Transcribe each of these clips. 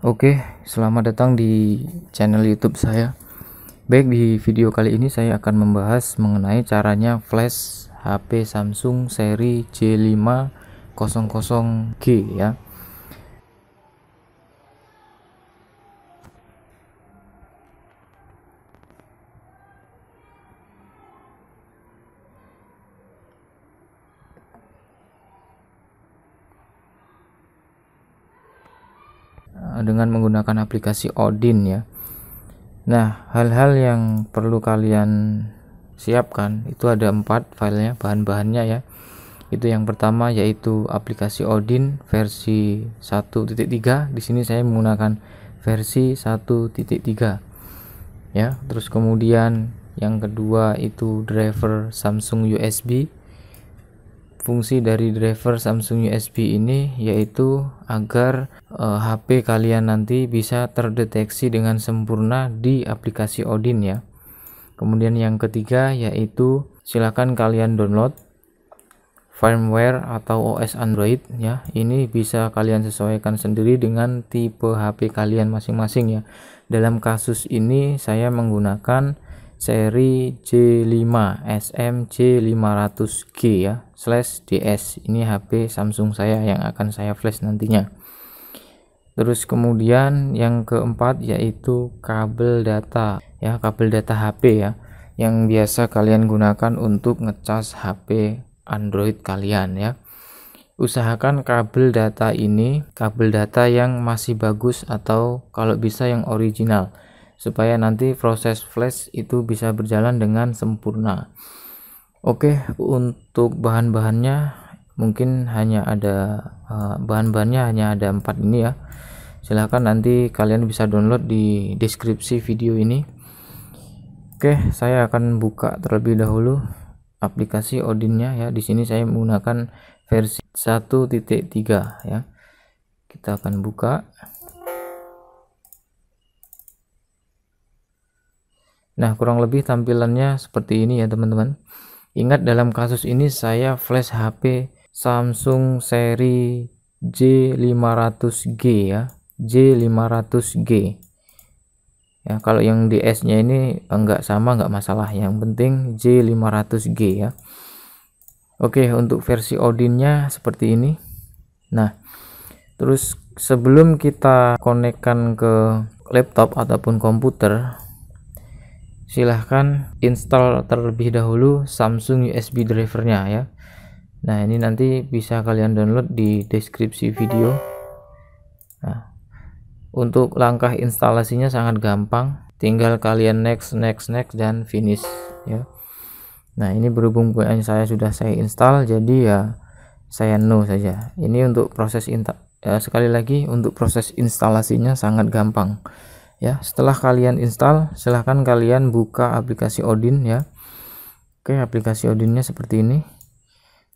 Oke, selamat datang di channel YouTube saya. Baik, di video kali ini saya akan membahas mengenai caranya flash HP Samsung seri J500G ya. dengan menggunakan aplikasi Odin ya. Nah, hal-hal yang perlu kalian siapkan itu ada empat filenya, bahan-bahannya ya. Itu yang pertama yaitu aplikasi Odin versi 1.3. Di sini saya menggunakan versi 1.3. Ya, terus kemudian yang kedua itu driver Samsung USB fungsi dari driver Samsung USB ini yaitu agar e, eh, HP kalian nanti bisa terdeteksi dengan sempurna di aplikasi Odin ya. Kemudian yang ketiga yaitu silakan kalian download firmware atau OS Android ya. Ini bisa kalian sesuaikan sendiri dengan tipe HP kalian masing-masing ya. Dalam kasus ini saya menggunakan seri J5 SMJ500G ya slash DS ini HP Samsung saya yang akan saya flash nantinya terus kemudian yang keempat yaitu kabel data ya kabel data HP ya yang biasa kalian gunakan untuk ngecas HP Android kalian ya usahakan kabel data ini kabel data yang masih bagus atau kalau bisa yang original supaya nanti proses flash itu bisa berjalan dengan sempurna Oke untuk bahan-bahannya mungkin hanya ada eh, bahan-bahannya hanya ada empat ini ya silahkan nanti kalian bisa download di deskripsi video ini oke saya akan buka terlebih dahulu aplikasi Odinnya ya di sini saya menggunakan versi 1.3 ya kita akan buka Nah, kurang lebih tampilannya seperti ini ya teman-teman. Ingat dalam kasus ini saya flash HP Samsung seri J500G ya. J500G. Ya, kalau yang di s nya ini enggak sama enggak masalah. Yang penting J500G ya. Oke, untuk versi Odin-nya seperti ini. Nah, terus sebelum kita konekkan ke laptop ataupun komputer, silahkan install terlebih dahulu Samsung USB drivernya ya nah ini nanti bisa kalian download di deskripsi video nah, untuk langkah instalasinya sangat gampang tinggal kalian next next next dan finish ya nah ini berhubung saya sudah saya install jadi ya saya no saja ini untuk proses ya, sekali lagi untuk proses instalasinya sangat gampang ya setelah kalian install silahkan kalian buka aplikasi Odin ya Oke aplikasi Odinnya seperti ini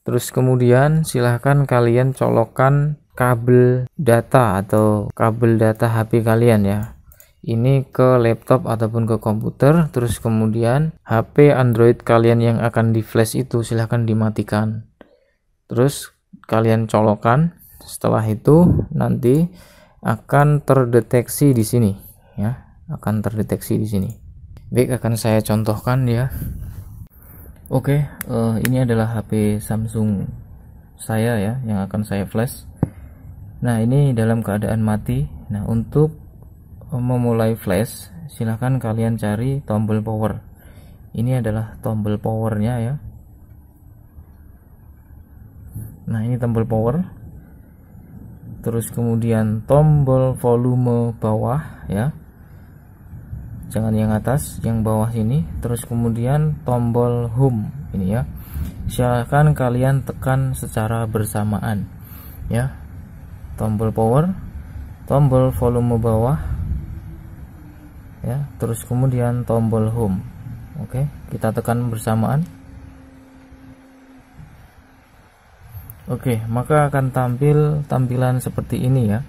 terus kemudian silahkan kalian colokkan kabel data atau kabel data HP kalian ya ini ke laptop ataupun ke komputer terus kemudian HP Android kalian yang akan di flash itu silahkan dimatikan terus kalian colokan setelah itu nanti akan terdeteksi di sini ya akan terdeteksi di sini. Baik akan saya contohkan ya. Oke, uh, ini adalah HP Samsung saya ya yang akan saya flash. Nah, ini dalam keadaan mati. Nah, untuk eh, memulai flash, silahkan kalian cari tombol power. Ini adalah tombol powernya ya. Nah, ini tombol power. Terus kemudian tombol volume bawah ya jangan yang atas yang bawah sini terus kemudian tombol home ini ya silahkan kalian tekan secara bersamaan ya tombol power tombol volume bawah ya terus kemudian tombol home oke kita tekan bersamaan oke maka akan tampil tampilan seperti ini ya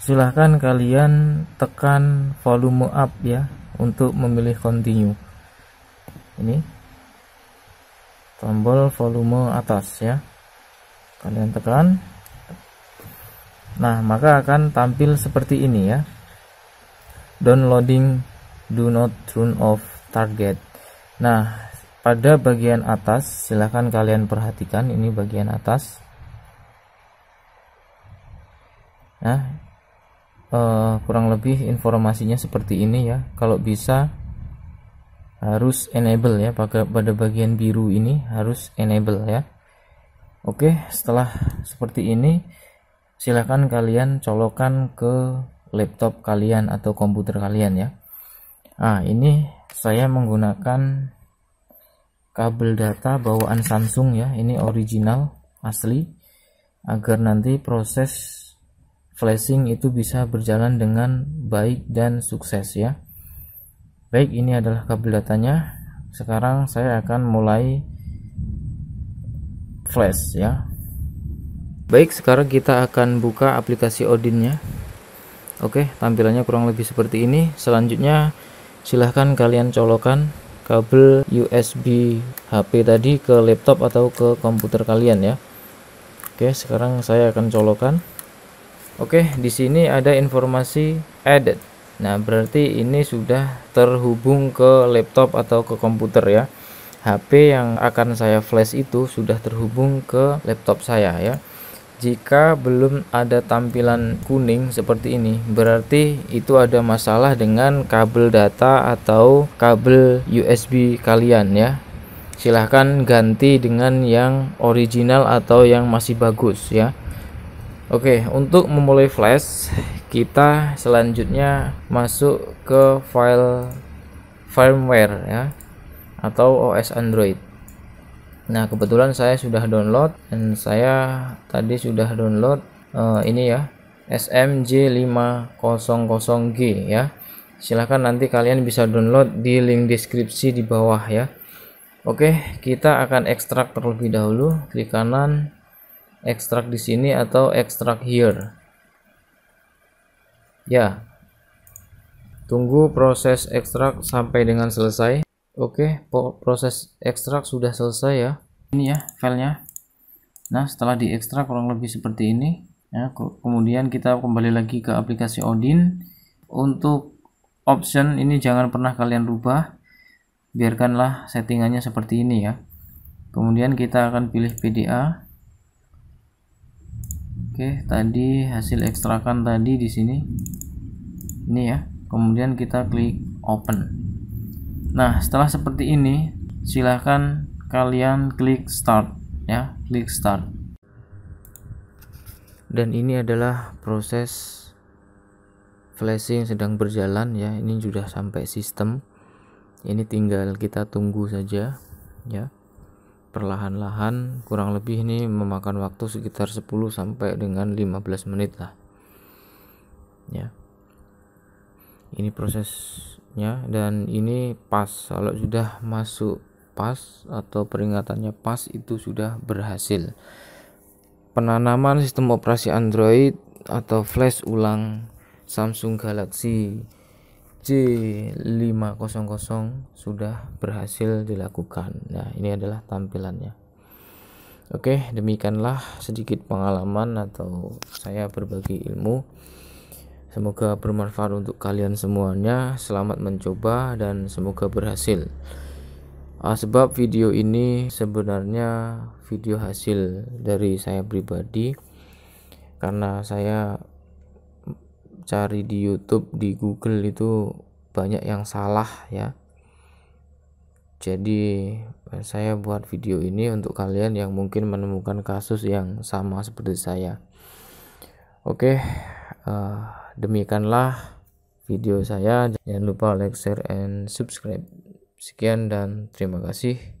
silahkan kalian tekan volume up ya untuk memilih continue ini tombol volume atas ya kalian tekan nah maka akan tampil seperti ini ya downloading do not turn off target nah pada bagian atas silahkan kalian perhatikan ini bagian atas nah uh, kurang lebih informasinya seperti ini ya kalau bisa harus enable ya pada pada bagian biru ini harus enable ya Oke setelah seperti ini silahkan kalian colokan ke laptop kalian atau komputer kalian ya Nah ini saya menggunakan kabel data bawaan Samsung ya ini original asli agar nanti proses flashing itu bisa berjalan dengan baik dan sukses ya baik ini adalah kabel datanya sekarang saya akan mulai flash ya baik sekarang kita akan buka aplikasi Odin nya Oke tampilannya kurang lebih seperti ini selanjutnya silahkan kalian colokan kabel USB HP tadi ke laptop atau ke komputer kalian ya Oke sekarang saya akan colokan Oke, di sini ada informasi added. Nah, berarti ini sudah terhubung ke laptop atau ke komputer ya. HP yang akan saya flash itu sudah terhubung ke laptop saya ya. Jika belum ada tampilan kuning seperti ini, berarti itu ada masalah dengan kabel data atau kabel USB kalian ya. Silahkan ganti dengan yang original atau yang masih bagus ya Oke, untuk memulai flash, kita selanjutnya masuk ke file firmware ya atau OS Android. Nah, kebetulan saya sudah download dan saya tadi sudah download uh, ini ya, SMJ500G ya. Silahkan nanti kalian bisa download di link deskripsi di bawah ya. Oke, kita akan ekstrak terlebih dahulu, klik kanan ekstrak di sini atau ekstrak here ya tunggu proses ekstrak sampai dengan selesai oke proses ekstrak sudah selesai ya ini ya filenya nah setelah diekstrak kurang lebih seperti ini ya kemudian kita kembali lagi ke aplikasi Odin untuk option ini jangan pernah kalian rubah biarkanlah settingannya seperti ini ya kemudian kita akan pilih PDA Oke, tadi hasil ekstrakan tadi di sini. Ini ya. Kemudian kita klik open. Nah, setelah seperti ini, silahkan kalian klik start ya, klik start. Dan ini adalah proses flashing sedang berjalan ya. Ini sudah sampai sistem. Ini tinggal kita tunggu saja ya perlahan-lahan kurang lebih ini memakan waktu sekitar 10 sampai dengan 15 menit lah ya ini prosesnya dan ini pas kalau sudah masuk pas atau peringatannya pas itu sudah berhasil penanaman sistem operasi Android atau flash ulang Samsung Galaxy C500 sudah berhasil dilakukan. Nah, ini adalah tampilannya. Oke, demikianlah sedikit pengalaman atau saya berbagi ilmu. Semoga bermanfaat untuk kalian semuanya. Selamat mencoba dan semoga berhasil. Ah, sebab video ini sebenarnya video hasil dari saya pribadi karena saya cari di YouTube di Google itu banyak yang salah ya jadi saya buat video ini untuk kalian yang mungkin menemukan kasus yang sama seperti saya oke uh, demikianlah video saya jangan lupa like share and subscribe sekian dan terima kasih